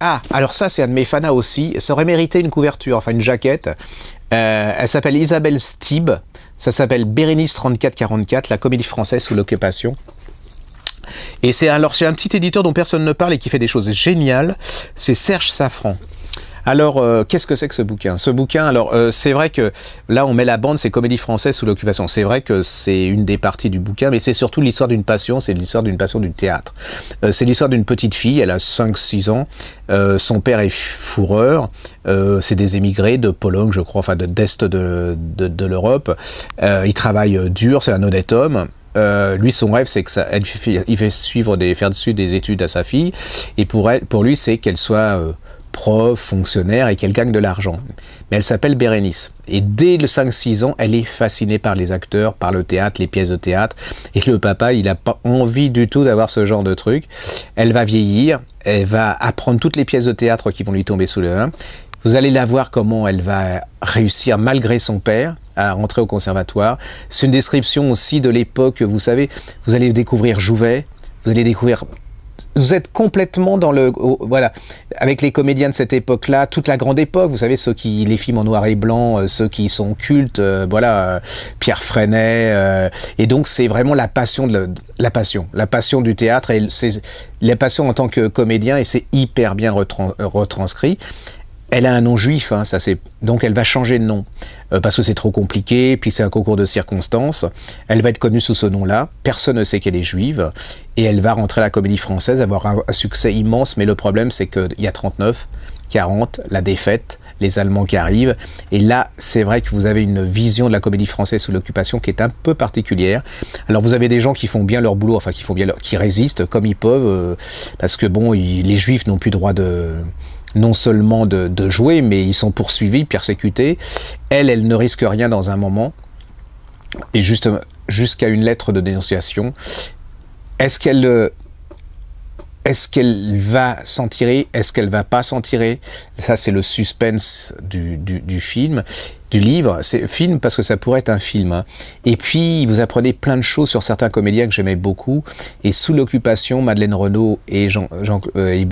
Ah, alors ça, c'est un de mes fanas aussi. Ça aurait mérité une couverture, enfin une jaquette. Euh, elle s'appelle Isabelle Stib. Ça s'appelle Bérénice 3444, la comédie française sous l'occupation. Et c'est alors c'est un petit éditeur dont personne ne parle et qui fait des choses géniales. C'est Serge Safran. Alors, euh, qu'est-ce que c'est que ce bouquin Ce bouquin, alors, euh, c'est vrai que là, on met la bande, c'est comédie française sous l'occupation. C'est vrai que c'est une des parties du bouquin, mais c'est surtout l'histoire d'une passion, c'est l'histoire d'une passion du théâtre. Euh, c'est l'histoire d'une petite fille, elle a 5-6 ans, son père est fourreur, c'est des émigrés de Pologne, je crois, enfin de d'Est de, de, l'Europe. il travaille dur, c'est un honnête homme, lui, son rêve, c'est que il fait suivre des, faire dessus des études à sa fille, et pour elle, pour lui, c'est qu'elle soit prof, fonctionnaire et qu'elle gagne de l'argent. Mais elle s'appelle Bérénice. Et dès le 5-6 ans, elle est fascinée par les acteurs, par le théâtre, les pièces de théâtre. Et le papa, il n'a pas envie du tout d'avoir ce genre de truc. Elle va vieillir, elle va apprendre toutes les pièces de théâtre qui vont lui tomber sous le nez. Vous allez la voir comment elle va réussir malgré son père à rentrer au conservatoire. C'est une description aussi de l'époque, vous savez, vous allez découvrir Jouvet, vous allez découvrir vous êtes complètement dans le voilà avec les comédiens de cette époque-là, toute la grande époque. Vous savez ceux qui les films en noir et blanc, euh, ceux qui sont cultes, euh, voilà euh, Pierre Freinet. et donc c'est vraiment la passion de la, passion, la passion du théâtre et c'est la passion en tant que comédien et c'est hyper bien retranscrit. Elle a un nom juif, hein, ça c'est. Donc elle va changer de nom euh, parce que c'est trop compliqué, puis c'est un concours de circonstances. Elle va être connue sous ce nom-là. Personne ne sait qu'elle est juive et elle va rentrer à la Comédie Française, avoir un, succès immense. Mais le problème, c'est qu'il y a 39, 40, la défaite, les Allemands qui arrivent. Et là, c'est vrai que vous avez une vision de la comédie française sous l'occupation qui est un peu particulière. Alors vous avez des gens qui font bien leur boulot, enfin qui font bien qui résistent comme ils peuvent, euh, parce que bon, les Juifs n'ont plus droit de non seulement de, jouer, mais ils sont poursuivis, persécutés. Elle, elle ne risque rien dans un moment, et jusqu'à une lettre de dénonciation. Est-ce qu'elle euh, est-ce qu'elle va s'en tirer Est-ce qu'elle va pas s'en tirer Ça, c'est le suspense du, film du livre, c'est film parce que ça pourrait être un film. Hein. Et puis vous apprenez plein de choses sur certains comédiens que j'aimais beaucoup. Et sous l'occupation, Madeleine Renaud et Jean, Jean euh,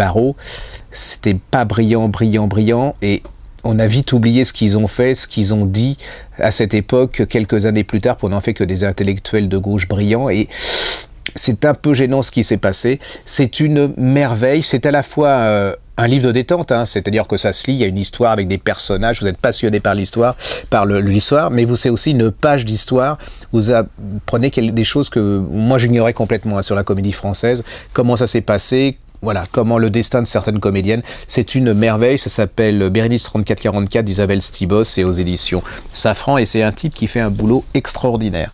c'était pas brillant, brillant, brillant. Et on a vite oublié ce qu'ils ont fait, ce qu'ils ont dit à cette époque, quelques années plus tard, pour n'en fait que des intellectuels de gauche brillants. Et c'est un peu gênant ce qui s'est passé. C'est une merveille. C'est à la fois euh, un livre de détente, hein. c'est-à-dire que ça se lit, il y a une histoire avec des personnages, vous êtes passionné par l'histoire, par l'histoire, mais vous c'est aussi une page d'histoire, vous apprenez des choses que moi j'ignorais complètement hein, sur la comédie française, comment ça s'est passé, voilà, comment le destin de certaines comédiennes, c'est une merveille, ça s'appelle Bérénice 3444 d'Isabelle Stibos et aux éditions Safran, et c'est un type qui fait un boulot extraordinaire.